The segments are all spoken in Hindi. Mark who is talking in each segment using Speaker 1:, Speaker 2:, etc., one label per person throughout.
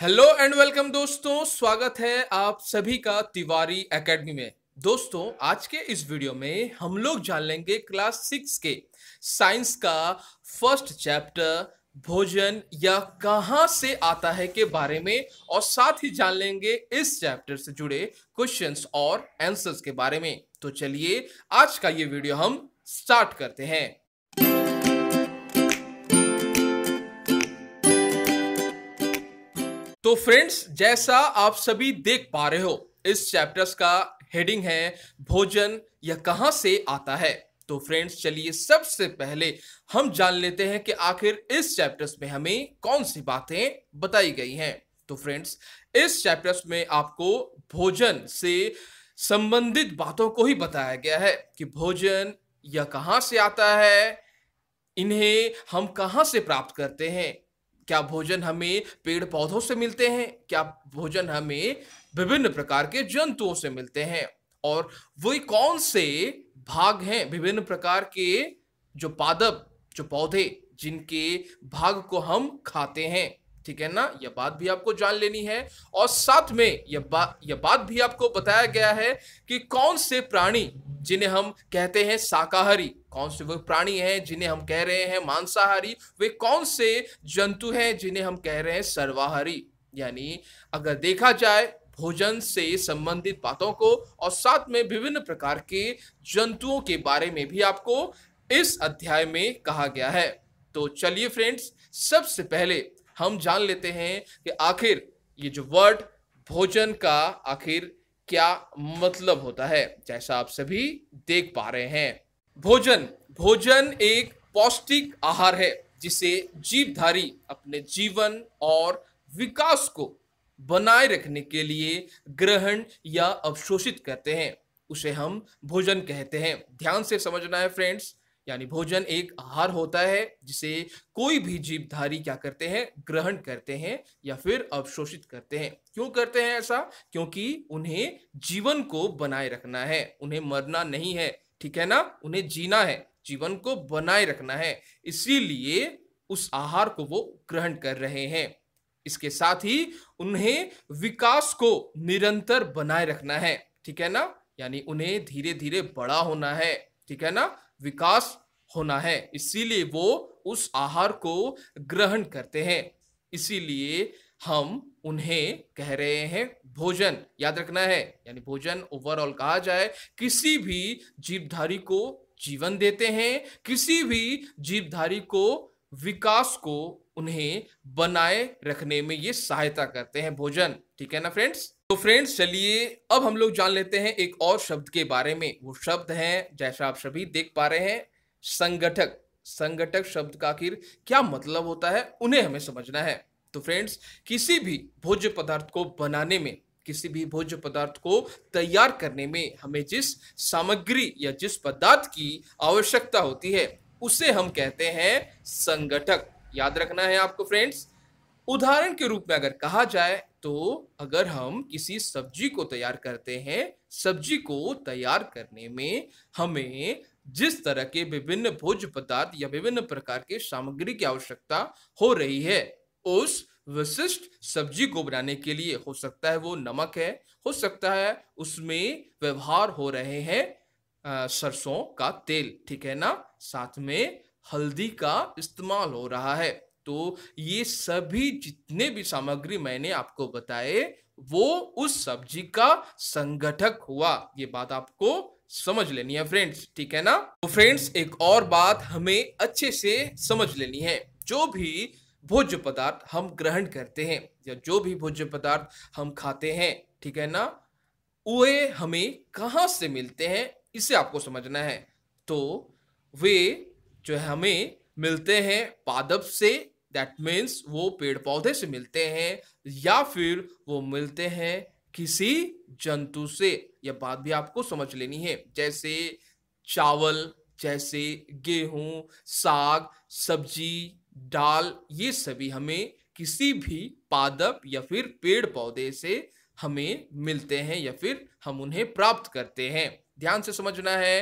Speaker 1: हेलो एंड वेलकम दोस्तों स्वागत है आप सभी का तिवारी एकेडमी में दोस्तों आज के इस वीडियो में हम लोग जान लेंगे क्लास सिक्स के साइंस का फर्स्ट चैप्टर भोजन या कहाँ से आता है के बारे में और साथ ही जान लेंगे इस चैप्टर से जुड़े क्वेश्चंस और आंसर्स के बारे में तो चलिए आज का ये वीडियो हम स्टार्ट करते हैं फ्रेंड्स जैसा आप सभी देख पा रहे हो इस चैप्टर्स का हेडिंग है भोजन यह कहां से आता है तो फ्रेंड्स चलिए सबसे पहले हम जान लेते हैं कि आखिर इस चैप्टर्स में हमें कौन सी बातें बताई गई हैं तो फ्रेंड्स इस चैप्टर्स में आपको भोजन से संबंधित बातों को ही बताया गया है कि भोजन यह कहाँ से आता है इन्हें हम कहाँ से प्राप्त करते हैं क्या भोजन हमें पेड़ पौधों से मिलते हैं क्या भोजन हमें विभिन्न प्रकार के जंतुओं से मिलते हैं और वो कौन से भाग हैं विभिन्न प्रकार के जो पादप जो पौधे जिनके भाग को हम खाते हैं ठीक है ना यह बात भी आपको जान लेनी है और साथ में यह बात यह बात भी आपको बताया गया है कि कौन से प्राणी जिन्हें हम कहते हैं शाकाहारी कौन से वो प्राणी हैं जिन्हें हम कह रहे हैं मांसाहारी वे कौन से जंतु हैं जिन्हें हम कह रहे हैं सर्वाहारी यानी अगर देखा जाए भोजन से संबंधित बातों को और साथ में विभिन्न प्रकार के जंतुओं के बारे में भी आपको इस अध्याय में कहा गया है तो चलिए फ्रेंड्स सबसे पहले हम जान लेते हैं कि आखिर ये जो वर्ड भोजन का आखिर क्या मतलब होता है जैसा आप सभी देख पा रहे हैं भोजन भोजन एक पौष्टिक आहार है जिसे जीवधारी अपने जीवन और विकास को बनाए रखने के लिए ग्रहण या अवशोषित करते हैं उसे हम भोजन कहते हैं ध्यान से समझना है फ्रेंड्स यानी भोजन एक आहार होता है जिसे कोई भी जीवधारी क्या करते हैं ग्रहण करते हैं या फिर अवशोषित करते हैं क्यों करते हैं ऐसा क्योंकि उन्हें जीवन को बनाए रखना है उन्हें मरना नहीं है ठीक है ना उन्हें जीना है जीवन को बनाए रखना है इसीलिए उस आहार को वो ग्रहण कर रहे हैं इसके साथ ही उन्हें विकास को निरंतर बनाए रखना है ठीक है ना यानी उन्हें धीरे धीरे बड़ा होना है ठीक है ना विकास होना है इसीलिए वो उस आहार को ग्रहण करते हैं इसीलिए हम उन्हें कह रहे हैं भोजन याद रखना है यानी भोजन ओवरऑल कहा जाए किसी भी जीवधारी को जीवन देते हैं किसी भी जीवधारी को विकास को उन्हें बनाए रखने में ये सहायता करते हैं भोजन ठीक है ना फ्रेंड्स तो फ्रेंड्स चलिए अब हम लोग जान लेते हैं एक और शब्द के बारे में वो शब्द है जैसा आप सभी देख पा रहे हैं संगठक संगठक शब्द का आखिर क्या मतलब होता है उन्हें हमें समझना है तो फ्रेंड्स किसी भी भोज्य पदार्थ को बनाने में किसी भी भोज्य पदार्थ को तैयार करने में हमें जिस सामग्री या जिस पदार्थ की आवश्यकता होती है उसे हम कहते हैं संगठक याद रखना है आपको फ्रेंड्स उदाहरण के रूप में अगर कहा जाए तो अगर हम किसी सब्जी को तैयार करते हैं सब्जी को तैयार करने में हमें जिस तरह के विभिन्न भोज्य पदार्थ या विभिन्न प्रकार के सामग्री की आवश्यकता हो रही है उस विशिष्ट सब्जी को बनाने के लिए हो सकता है वो नमक है हो सकता है उसमें व्यवहार हो रहे हैं सरसों का तेल ठीक है ना साथ में हल्दी का इस्तेमाल हो रहा है तो ये सभी जितने भी सामग्री मैंने आपको बताए वो उस सब्जी का संगठक हुआ ये बात आपको समझ लेनी है फ्रेंड्स ठीक है ना तो फ्रेंड्स एक और बात हमें अच्छे से समझ लेनी है जो भी भोज्य पदार्थ हम ग्रहण करते हैं या जो भी भोज्य पदार्थ हम खाते हैं ठीक है ना वे हमें कहाँ से मिलते हैं इसे आपको समझना है तो वे जो है हमें मिलते हैं पादप से दैट मीन्स वो पेड़ पौधे से मिलते हैं या फिर वो मिलते हैं किसी जंतु से यह बात भी आपको समझ लेनी है जैसे चावल जैसे गेहूं साग सब्जी दाल ये सभी हमें किसी भी पादप या फिर पेड़ पौधे से हमें मिलते हैं या फिर हम उन्हें प्राप्त करते हैं ध्यान से समझना है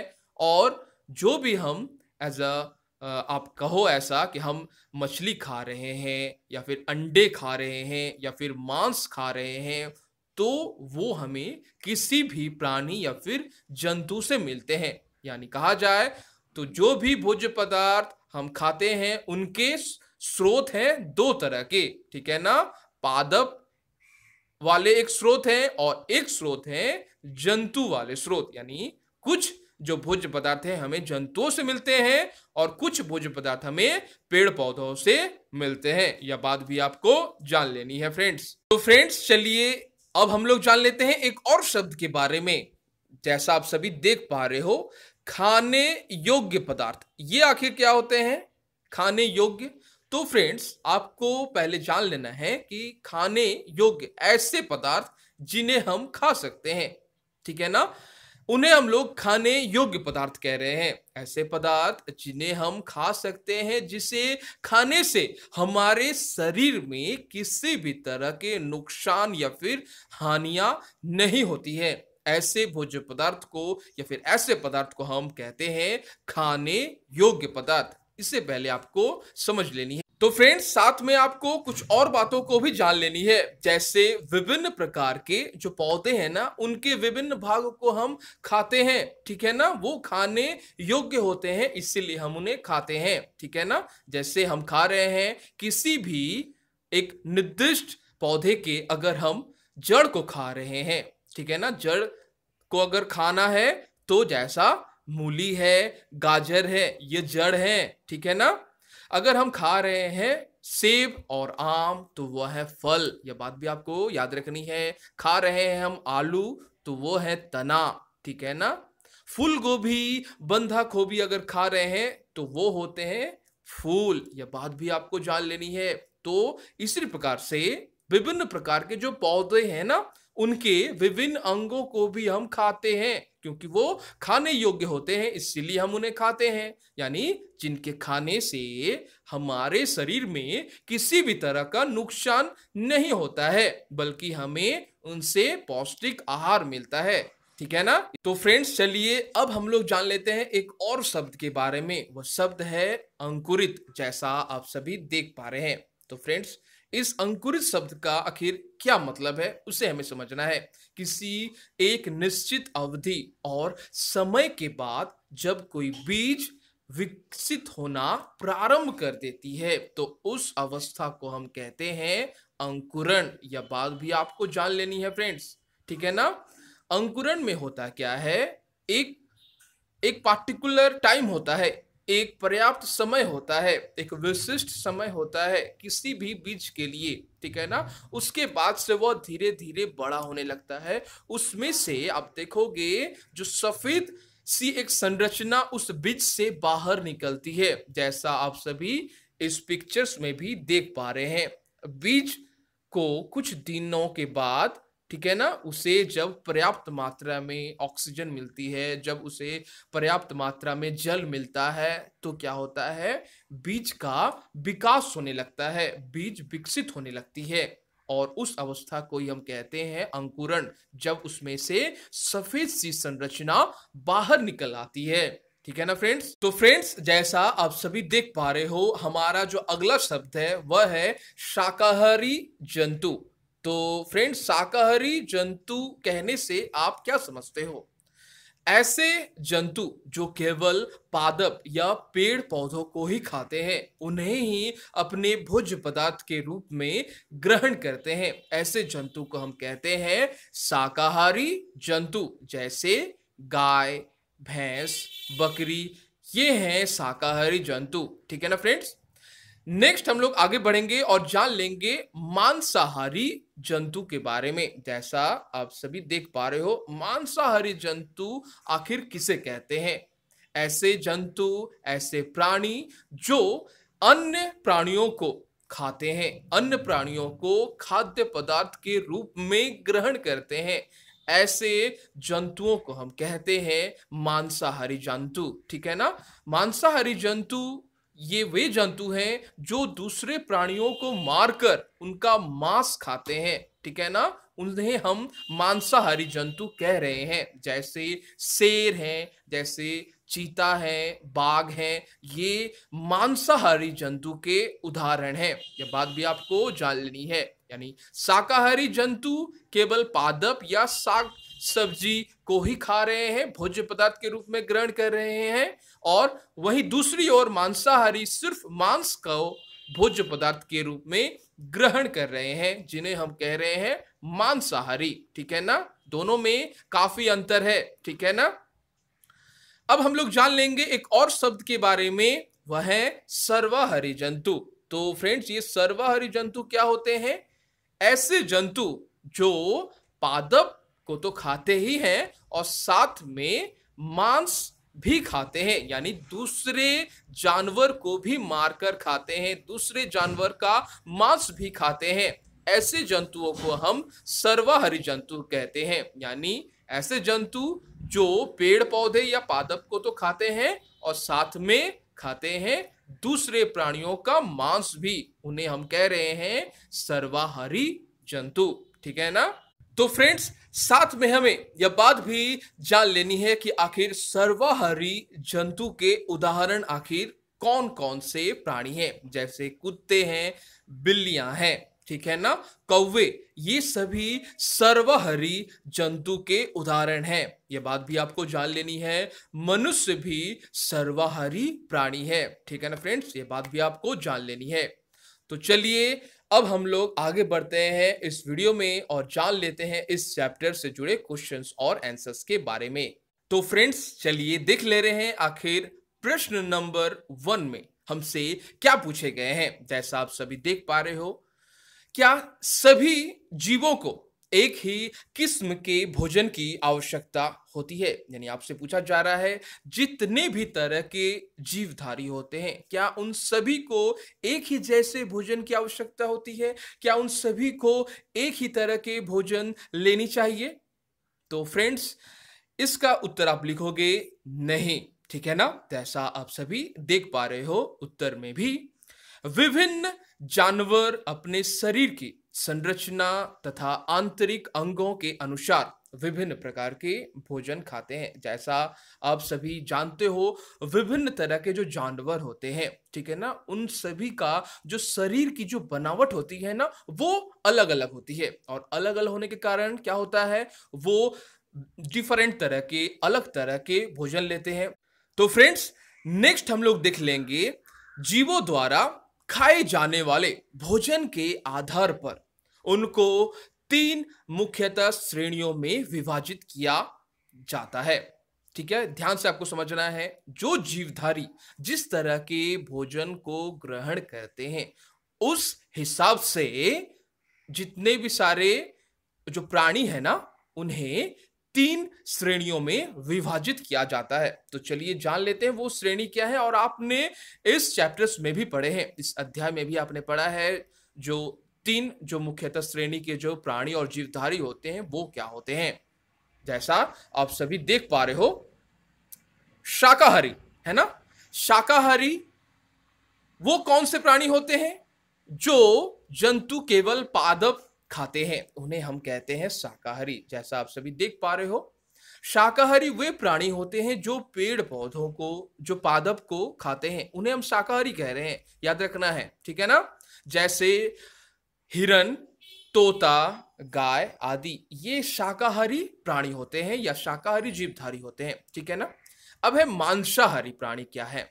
Speaker 1: और जो भी हम एज अ uh, आप कहो ऐसा कि हम मछली खा रहे हैं या फिर अंडे खा रहे हैं या फिर मांस खा रहे हैं तो वो हमें किसी भी प्राणी या फिर जंतु से मिलते हैं यानी कहा जाए तो जो भी भोज्य पदार्थ हम खाते हैं उनके स्रोत हैं दो तरह के ठीक है ना पादप वाले एक स्रोत हैं और एक स्रोत हैं जंतु वाले स्रोत यानी कुछ जो भोज्य पदार्थ है हमें जंतुओं से मिलते हैं और कुछ भोज्य पदार्थ हमें पेड़ पौधों से मिलते हैं यह बात भी आपको जान लेनी है फ्रेंड्स तो फ्रेंड्स चलिए अब हम लोग जान लेते हैं एक और शब्द के बारे में जैसा आप सभी देख पा रहे हो खाने योग्य पदार्थ ये आखिर क्या होते हैं खाने योग्य तो फ्रेंड्स आपको पहले जान लेना है कि खाने योग्य ऐसे पदार्थ जिन्हें हम खा सकते हैं ठीक है ना उन्हें हम लोग खाने योग्य पदार्थ कह रहे हैं ऐसे पदार्थ जिन्हें हम खा सकते हैं जिसे खाने से हमारे शरीर में किसी भी तरह के नुकसान या फिर हानियां नहीं होती है ऐसे भोज्य पदार्थ को या फिर ऐसे पदार्थ को हम कहते हैं खाने योग्य पदार्थ इससे पहले आपको समझ लेनी है तो फ्रेंड्स साथ में आपको कुछ और बातों को भी जान लेनी है जैसे विभिन्न प्रकार के जो पौधे हैं ना उनके विभिन्न भाग को हम खाते हैं ठीक है ना वो खाने योग्य होते हैं इसीलिए हम उन्हें खाते हैं ठीक है ना जैसे हम खा रहे हैं किसी भी एक निर्दिष्ट पौधे के अगर हम जड़ को खा रहे हैं ठीक है ना जड़ को अगर खाना है तो जैसा मूली है गाजर है ये जड़ है ठीक है ना अगर हम खा रहे हैं सेब और आम तो वह है फल यह बात भी आपको याद रखनी है खा रहे हैं हम आलू तो वो है तना ठीक है ना फूल गोभी बंधा गोभी अगर खा रहे हैं तो वो होते हैं फूल यह बात भी आपको जान लेनी है तो इसी प्रकार से विभिन्न प्रकार के जो पौधे हैं ना उनके विभिन्न अंगों को भी हम खाते हैं क्योंकि वो खाने योग्य होते हैं इसीलिए हम उन्हें खाते हैं यानी जिनके खाने से हमारे शरीर में किसी भी तरह का नुकसान नहीं होता है बल्कि हमें उनसे पौष्टिक आहार मिलता है ठीक है ना तो फ्रेंड्स चलिए अब हम लोग जान लेते हैं एक और शब्द के बारे में वह शब्द है अंकुरित जैसा आप सभी देख पा रहे हैं तो फ्रेंड्स इस अंकुरित शब्द का आखिर क्या मतलब है उसे हमें समझना है किसी एक निश्चित अवधि और समय के बाद जब कोई बीज विकसित होना प्रारंभ कर देती है तो उस अवस्था को हम कहते हैं अंकुरण यह बात भी आपको जान लेनी है फ्रेंड्स ठीक है ना अंकुरण में होता क्या है एक एक पार्टिकुलर टाइम होता है एक पर्याप्त समय होता है एक विशिष्ट समय होता है किसी भी बीज के लिए ठीक है ना उसके बाद से वह धीरे धीरे बड़ा होने लगता है उसमें से आप देखोगे जो सफेद सी एक संरचना उस बीज से बाहर निकलती है जैसा आप सभी इस पिक्चर्स में भी देख पा रहे हैं बीज को कुछ दिनों के बाद ठीक है ना उसे जब पर्याप्त मात्रा में ऑक्सीजन मिलती है जब उसे पर्याप्त मात्रा में जल मिलता है तो क्या होता है बीज का विकास होने लगता है बीज विकसित होने लगती है और उस अवस्था को ही हम कहते हैं अंकुरण जब उसमें से सफेद सी संरचना बाहर निकल आती है ठीक है ना फ्रेंड्स तो फ्रेंड्स जैसा आप सभी देख पा रहे हो हमारा जो अगला शब्द है वह है शाकाहारी जंतु तो फ्रेंड्स शाकाहारी जंतु कहने से आप क्या समझते हो ऐसे जंतु जो केवल पादप या पेड़ पौधों को ही खाते हैं उन्हें ही अपने भोज पदार्थ के रूप में ग्रहण करते हैं ऐसे जंतु को हम कहते हैं शाकाहारी जंतु जैसे गाय भैंस बकरी ये हैं शाकाहारी जंतु ठीक है ना फ्रेंड्स नेक्स्ट हम लोग आगे बढ़ेंगे और जान लेंगे मांसाहारी जंतु के बारे में जैसा आप सभी देख पा रहे हो मांसाहारी जंतु आखिर किसे कहते हैं ऐसे जंतु ऐसे प्राणी जो अन्य प्राणियों को खाते हैं अन्य प्राणियों को खाद्य पदार्थ के रूप में ग्रहण करते हैं ऐसे जंतुओं को हम कहते हैं मांसाहारी जंतु ठीक है ना मांसाहारी जंतु ये वे जंतु हैं जो दूसरे प्राणियों को मारकर उनका मांस खाते हैं ठीक है ना उन्हें हम मांसाहारी जंतु कह रहे हैं जैसे शेर हैं जैसे चीता है बाघ है ये मांसाहारी जंतु के उदाहरण हैं यह बात भी आपको जान लेनी है यानी शाकाहारी जंतु केवल पादप या साग सब्जी को ही खा रहे हैं भोज्य पदार्थ के रूप में ग्रहण कर रहे हैं और वहीं दूसरी ओर मांसाहारी सिर्फ मांस को भोज्य पदार्थ के रूप में ग्रहण कर रहे हैं जिन्हें हम कह रहे हैं मांसाहारी ठीक है ना दोनों में काफी अंतर है ठीक है ना अब हम लोग जान लेंगे एक और शब्द के बारे में वह है सर्वाहरी जंतु तो फ्रेंड्स ये सर्वाहरी जंतु क्या होते हैं ऐसे जंतु जो पादप को तो खाते ही हैं और साथ में मांस भी खाते हैं यानी दूसरे जानवर को भी मारकर खाते हैं दूसरे जानवर का मांस भी खाते हैं ऐसे जंतुओं को हम सर्वाहरी जंतु कहते हैं यानी ऐसे जंतु जो पेड़ पौधे या पादप को तो खाते हैं और साथ में खाते हैं दूसरे प्राणियों का मांस भी उन्हें हम कह रहे हैं सर्वाहारी जंतु ठीक है ना तो फ्रेंड्स साथ में हमें यह बात भी जान लेनी है कि आखिर सर्वहरी जंतु के उदाहरण आखिर कौन कौन से प्राणी हैं जैसे कुत्ते हैं बिल्लियां हैं ठीक है ना कौवे ये सभी सर्वहरी जंतु के उदाहरण हैं ये बात भी आपको जान लेनी है मनुष्य भी सर्वहरी प्राणी है ठीक है ना फ्रेंड्स ये बात भी आपको जान लेनी है तो चलिए अब हम लोग आगे बढ़ते हैं इस वीडियो में और जान लेते हैं इस चैप्टर से जुड़े क्वेश्चंस और आंसर्स के बारे में तो फ्रेंड्स चलिए देख ले रहे हैं आखिर प्रश्न नंबर वन में हमसे क्या पूछे गए हैं जैसा आप सभी देख पा रहे हो क्या सभी जीवों को एक ही किस्म के भोजन की आवश्यकता होती है यानी आपसे पूछा जा रहा है जितने भी तरह के जीवधारी होते हैं क्या उन सभी को एक ही जैसे भोजन की आवश्यकता होती है क्या उन सभी को एक ही तरह के भोजन लेनी चाहिए तो फ्रेंड्स इसका उत्तर आप लिखोगे नहीं ठीक है ना जैसा तो आप सभी देख पा रहे हो उत्तर में भी विभिन्न जानवर अपने शरीर की संरचना तथा आंतरिक अंगों के अनुसार विभिन्न प्रकार के भोजन खाते हैं जैसा आप सभी जानते हो विभिन्न तरह के जो जानवर होते हैं ठीक है ना उन सभी का जो शरीर की जो बनावट होती है ना वो अलग अलग होती है और अलग अलग होने के कारण क्या होता है वो डिफरेंट तरह के अलग तरह के भोजन लेते हैं तो फ्रेंड्स नेक्स्ट हम लोग देख लेंगे जीवों द्वारा खाए जाने वाले भोजन के आधार पर उनको तीन मुख्यतः श्रेणियों में विभाजित किया जाता है ठीक है ध्यान से आपको समझना है जो जीवधारी जिस तरह के भोजन को ग्रहण करते हैं उस हिसाब से जितने भी सारे जो प्राणी है ना उन्हें तीन श्रेणियों में विभाजित किया जाता है तो चलिए जान लेते हैं वो श्रेणी क्या है और आपने इस चैप्टर्स में भी पढ़े हैं इस अध्याय में भी आपने पढ़ा है जो तीन जो मुख्यतः श्रेणी के जो प्राणी और जीवधारी होते हैं वो क्या होते हैं जैसा आप सभी देख पा रहे हो शाकाहारी है ना शाकाहारी वो कौन से प्राणी होते हैं जो जंतु केवल पादप खाते हैं उन्हें हम कहते हैं शाकाहारी जैसा आप सभी देख पा रहे हो शाकाहारी वे प्राणी होते हैं जो पेड़ पौधों को जो पादप को खाते हैं उन्हें हम शाकाहारी कह रहे हैं याद रखना है ठीक है ना जैसे हिरण तोता गाय आदि ये शाकाहारी प्राणी होते हैं या शाकाहारी जीवधारी होते हैं ठीक है ना अब है मांसाहारी प्राणी क्या है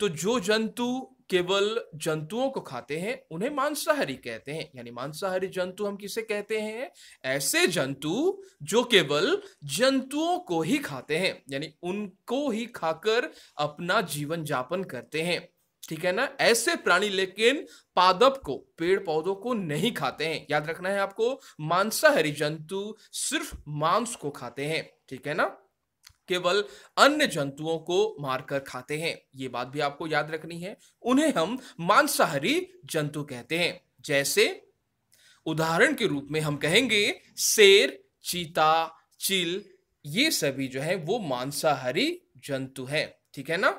Speaker 1: तो जो जंतु केवल जंतुओं को खाते हैं उन्हें मांसाहारी कहते हैं यानी मांसाहारी जंतु हम किसे कहते हैं ऐसे जंतु जो केवल जंतुओं को ही खाते हैं यानी उनको ही खाकर अपना जीवन जापन करते हैं ठीक है ना ऐसे प्राणी लेकिन पादप को पेड़ पौधों को नहीं खाते हैं याद रखना है आपको मांसाहारी जंतु सिर्फ मांस को खाते हैं ठीक है ना केवल अन्य जंतुओं को मारकर खाते हैं ये बात भी आपको याद रखनी है उन्हें हम मांसाहारी जंतु कहते हैं जैसे उदाहरण के रूप में हम कहेंगे शेर चीता चील ये सभी जो है वो मांसाहारी जंतु हैं ठीक है ना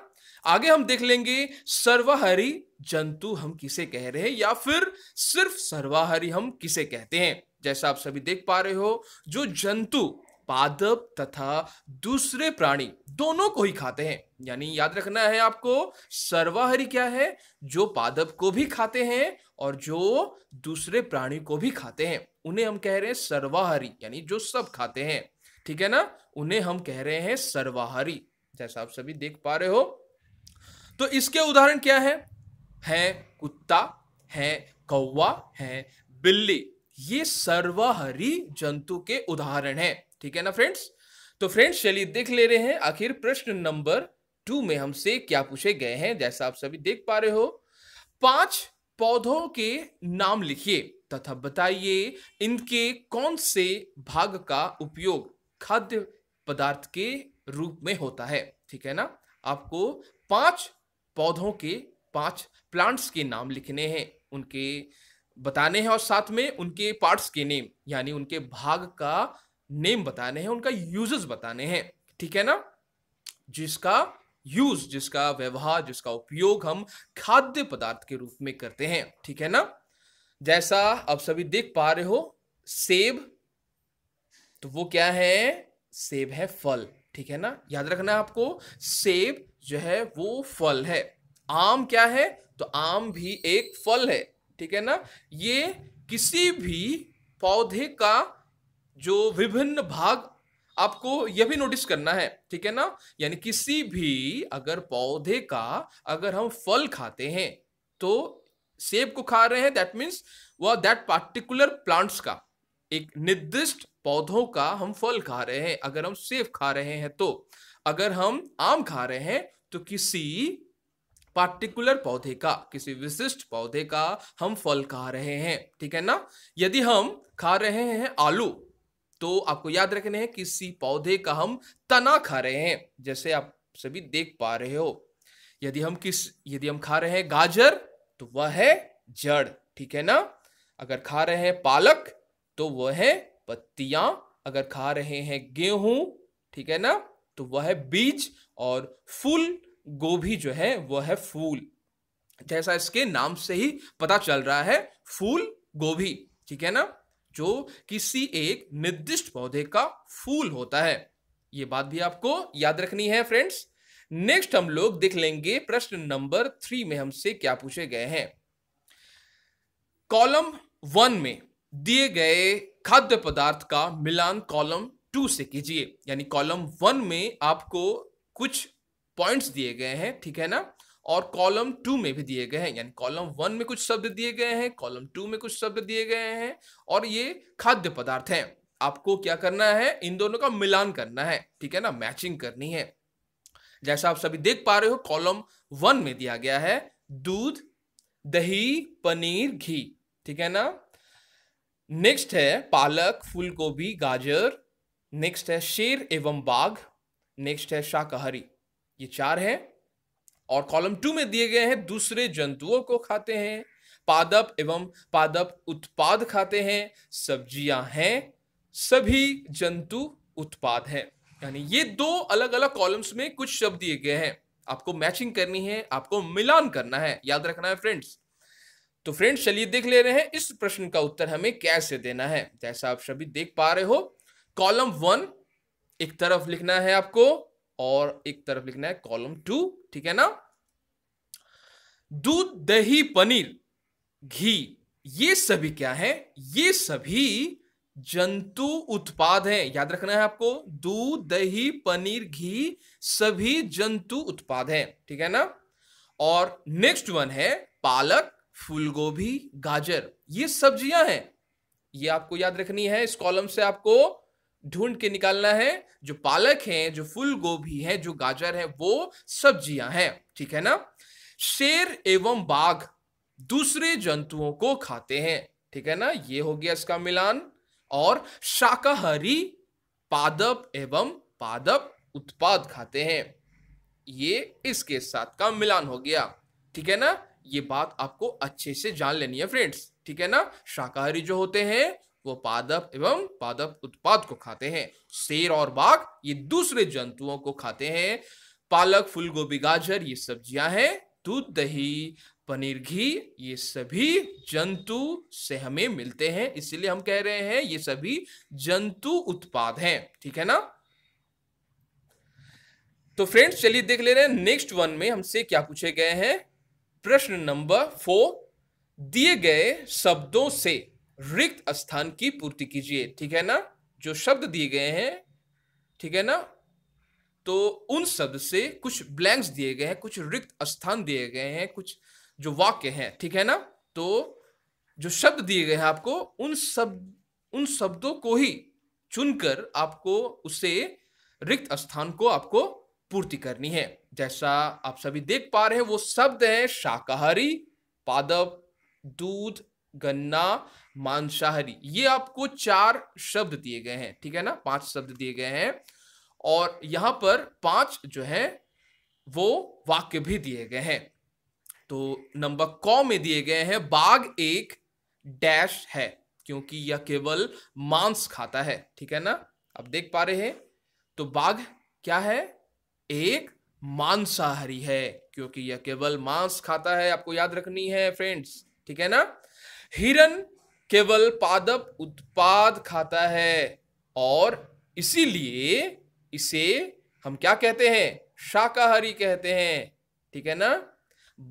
Speaker 1: आगे हम देख लेंगे सर्वाहारी जंतु हम किसे कह रहे हैं या फिर सिर्फ सर्वाहारी हम किसे कहते हैं जैसा आप सभी देख पा रहे हो जो जंतु पादप तथा दूसरे प्राणी दोनों को ही खाते हैं यानी याद रखना है आपको सर्वाहारी क्या है जो पादप को भी खाते हैं और जो दूसरे प्राणी को भी खाते हैं उन्हें हम कह रहे हैं सर्वाहारी यानी जो सब खाते हैं ठीक है ना उन्हें हम कह रहे हैं सर्वाहारी जैसा आप सभी देख पा रहे हो तो इसके उदाहरण क्या है है कुत्ता है कौवा है बिल्ली ये सर्वाहरी जंतु के उदाहरण है ठीक है ना फ्रेंड्स तो फ्रेंड्स चलिए देख ले रहे हैं आखिर प्रश्न नंबर टू में हमसे क्या पूछे गए हैं जैसा आप सभी देख पा रहे हो पांच पौधों के नाम लिखिए तथा बताइए इनके कौन से भाग का उपयोग खाद्य पदार्थ के रूप में होता है ठीक है ना आपको पांच पौधों के पांच प्लांट्स के नाम लिखने हैं उनके बताने हैं और साथ में उनके पार्ट्स के नेम यानी उनके भाग का नेम बताने हैं उनका यूजेस बताने हैं ठीक है ना जिसका यूज जिसका व्यवहार जिसका उपयोग हम खाद्य पदार्थ के रूप में करते हैं ठीक है ना जैसा आप सभी देख पा रहे हो सेब तो वो क्या है सेब है फल ठीक है ना याद रखना आपको सेब जो है वो फल है आम क्या है तो आम भी एक फल है ठीक है ना ये किसी भी पौधे का जो विभिन्न भाग आपको यह भी नोटिस करना है ठीक है ना यानी किसी भी अगर पौधे का अगर हम फल खाते हैं तो सेब को खा रहे हैं दैट मीन्स वह दैट पार्टिकुलर प्लांट्स का एक निर्दिष्ट पौधों का हम फल खा रहे हैं अगर हम सेब खा रहे हैं तो अगर हम आम खा रहे हैं तो किसी पार्टिकुलर पौधे का किसी विशिष्ट पौधे का हम फल खा रहे हैं ठीक है ना यदि हम खा रहे हैं आलू तो आपको याद रखने हैं किसी पौधे का हम तना खा रहे हैं जैसे आप सभी देख पा रहे हो यदि हम किस यदि हम खा रहे हैं गाजर तो वह है जड़ ठीक है ना अगर खा रहे हैं पालक तो वह है पत्तियां अगर खा रहे हैं गेहूं ठीक है ना तो वह है बीज और फूल गोभी जो है वह है फूल जैसा इसके नाम से ही पता चल रहा है फूल गोभी ठीक है ना जो किसी एक निर्दिष्ट पौधे का फूल होता है ये बात भी आपको याद रखनी है फ्रेंड्स नेक्स्ट हम लोग देख लेंगे प्रश्न नंबर थ्री में हमसे क्या पूछे गए हैं कॉलम वन में दिए गए खाद्य पदार्थ का मिलान कॉलम टू से कीजिए यानी कॉलम वन में आपको कुछ पॉइंट्स दिए गए हैं ठीक है ना और कॉलम टू में भी दिए गए हैं यानी कॉलम वन में कुछ शब्द दिए गए हैं कॉलम टू में कुछ शब्द दिए गए हैं और ये खाद्य पदार्थ हैं आपको क्या करना है इन दोनों का मिलान करना है ठीक है ना मैचिंग करनी है जैसा आप सभी देख पा रहे हो कॉलम वन में दिया गया है दूध दही पनीर घी ठीक है ना नेक्स्ट है पालक फूलगोभी गाजर नेक्स्ट है शेर एवं बाघ नेक्स्ट है शाकाहारी ये चार हैं और कॉलम टू में दिए गए हैं दूसरे जंतुओं को खाते हैं पादप एवं पादप उत्पाद खाते हैं सब्जियां हैं सभी जंतु उत्पाद हैं यानी ये दो अलग अलग कॉलम्स में कुछ शब्द दिए गए हैं आपको मैचिंग करनी है आपको मिलान करना है याद रखना है फ्रेंड्स तो फ्रेंड्स चलिए देख ले रहे हैं इस प्रश्न का उत्तर हमें कैसे देना है जैसा आप सभी देख पा रहे हो कॉलम वन एक तरफ लिखना है आपको और एक तरफ लिखना है कॉलम टू ठीक है ना दूध दही पनीर घी ये सभी क्या है ये सभी जंतु उत्पाद है याद रखना है आपको दूध दही पनीर घी सभी जंतु उत्पाद है ठीक है ना और नेक्स्ट वन है पालक फूलगोभी गाजर ये सब्जियां हैं ये आपको याद रखनी है इस कॉलम से आपको ढूंढ के निकालना है जो पालक है जो फूल गोभी है जो गाजर है वो सब्जियां हैं ठीक है ना शेर एवं बाघ दूसरे जंतुओं को खाते हैं ठीक है ना ये हो गया इसका मिलान और शाकाहारी पादप एवं पादप उत्पाद खाते हैं ये इसके साथ का मिलान हो गया ठीक है ना ये बात आपको अच्छे से जान लेनी है फ्रेंड्स ठीक है ना शाकाहारी जो होते हैं वो पादप एवं पादप उत्पाद को खाते हैं शेर और बाघ ये दूसरे जंतुओं को खाते हैं पालक फूलगोभी गाजर ये सब्जियां हैं दूध दही पनीर घी ये सभी जंतु से हमें मिलते हैं इसीलिए हम कह रहे हैं ये सभी जंतु उत्पाद हैं ठीक है ना तो फ्रेंड्स चलिए देख ले रहे हैं नेक्स्ट वन में हमसे क्या पूछे गए हैं प्रश्न नंबर फोर दिए गए शब्दों से रिक्त स्थान की पूर्ति कीजिए ठीक है ना जो शब्द दिए गए हैं ठीक है ना तो उन शब्द से कुछ ब्लैंक्स दिए गए हैं कुछ रिक्त स्थान दिए गए हैं कुछ जो वाक्य हैं ठीक है ना तो जो शब्द दिए गए हैं आपको उन शब्द उन शब्दों को ही चुनकर आपको उसे रिक्त स्थान को आपको पूर्ति करनी है जैसा आप सभी देख पा रहे हैं वो शब्द है शाकाहारी पादप दूध गन्ना मांसाहारी ये आपको चार शब्द दिए गए हैं ठीक है ना पांच शब्द दिए गए हैं और यहां पर पांच जो है वो वाक्य भी दिए गए हैं तो नंबर कौ में दिए गए हैं बाघ एक डैश है क्योंकि यह केवल मांस खाता है ठीक है ना आप देख पा रहे हैं तो बाघ क्या है एक मांसाहारी है क्योंकि यह केवल मांस खाता है आपको याद रखनी है फ्रेंड्स ठीक है ना हिरन केवल पादप उत्पाद खाता है और इसीलिए इसे हम क्या कहते हैं शाकाहारी कहते हैं ठीक है ना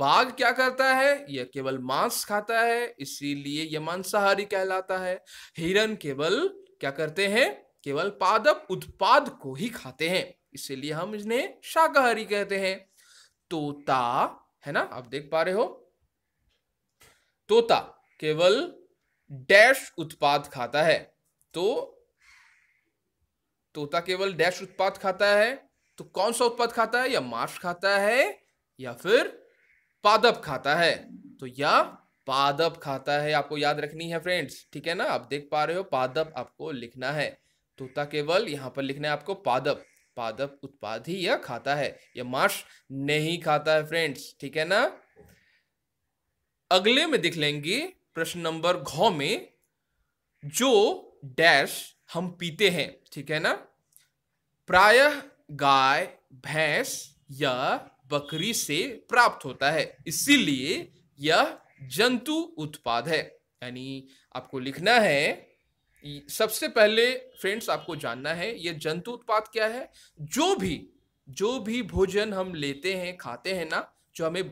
Speaker 1: बाघ क्या करता है यह केवल मांस खाता है इसीलिए यह मांसाहारी कहलाता है हिरण केवल क्या करते हैं केवल पादप उत्पाद को ही खाते हैं इसीलिए हम इन्हें शाकाहारी कहते हैं तोता है ना आप देख पा रहे हो तोता केवल डैश उत्पाद खाता है तो तोता केवल डैश उत्पाद खाता है तो कौन सा उत्पाद खाता है या मार्श खाता है या फिर पादप खाता है तो या पादप खाता है आपको याद रखनी है फ्रेंड्स ठीक है ना आप देख पा रहे हो पादप आपको लिखना है तोता केवल यहां पर लिखना है आपको पादप पादप उत्पाद ही यह खाता है यह मार्श नहीं खाता है फ्रेंड्स ठीक है ना अगले में दिख लेंगी प्रश्न नंबर घ में जो डैश हम पीते हैं ठीक है ना प्रायः गाय भैंस या बकरी से प्राप्त होता है इसीलिए यह जंतु उत्पाद है यानी आपको लिखना है सबसे पहले फ्रेंड्स आपको जानना है यह जंतु उत्पाद क्या है जो भी जो भी भोजन हम लेते हैं खाते हैं ना जो हमें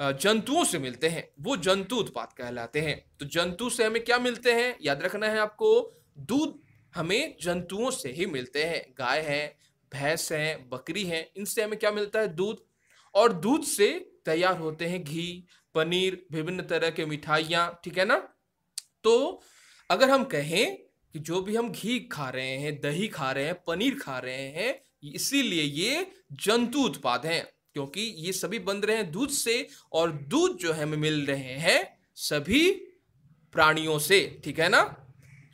Speaker 1: जंतुओं से मिलते हैं वो जंतु उत्पाद कहलाते हैं तो जंतु से हमें क्या मिलते हैं याद रखना है आपको दूध हमें जंतुओं से ही मिलते हैं गाय है भैंस है बकरी है इनसे हमें क्या मिलता है दूध और दूध से तैयार होते हैं घी पनीर विभिन्न तरह के मिठाइयाँ ठीक है ना तो अगर हम कहें कि जो भी हम घी खा रहे हैं दही खा रहे हैं पनीर खा रहे हैं इसीलिए ये जंतु उत्पाद हैं क्योंकि ये सभी बन रहे हैं दूध से और दूध जो है हमें मिल रहे हैं सभी प्राणियों से ठीक है ना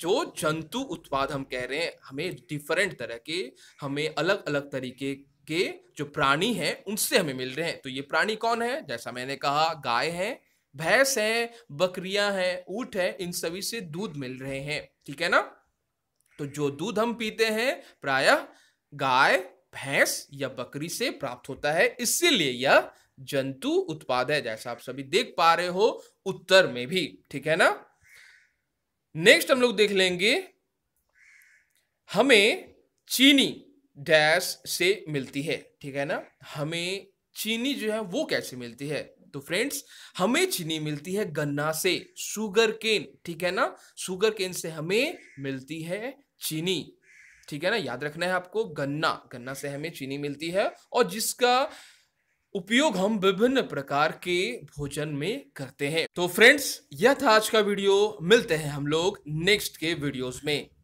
Speaker 1: जो जंतु उत्पाद हम कह रहे हैं हमें डिफरेंट तरह के हमें अलग अलग तरीके के जो प्राणी हैं उनसे हमें मिल रहे हैं तो ये प्राणी कौन है जैसा मैंने कहा गाय है भैंस है बकरियां हैं ऊट है इन सभी से दूध मिल रहे हैं ठीक है ना तो जो दूध हम पीते हैं प्रायः गाय भैंस या बकरी से प्राप्त होता है इसीलिए यह जंतु उत्पाद है जैसा आप सभी देख पा रहे हो उत्तर में भी ठीक है ना नेक्स्ट हम लोग देख लेंगे हमें चीनी डैश से मिलती है ठीक है ना हमें चीनी जो है वो कैसे मिलती है तो फ्रेंड्स हमें चीनी मिलती है गन्ना से शुगर केन ठीक है ना शुगर केन से हमें मिलती है चीनी ठीक है ना याद रखना है आपको गन्ना गन्ना से हमें चीनी मिलती है और जिसका उपयोग हम विभिन्न प्रकार के भोजन में करते हैं तो फ्रेंड्स यह था आज का वीडियो मिलते हैं हम लोग नेक्स्ट के वीडियोस में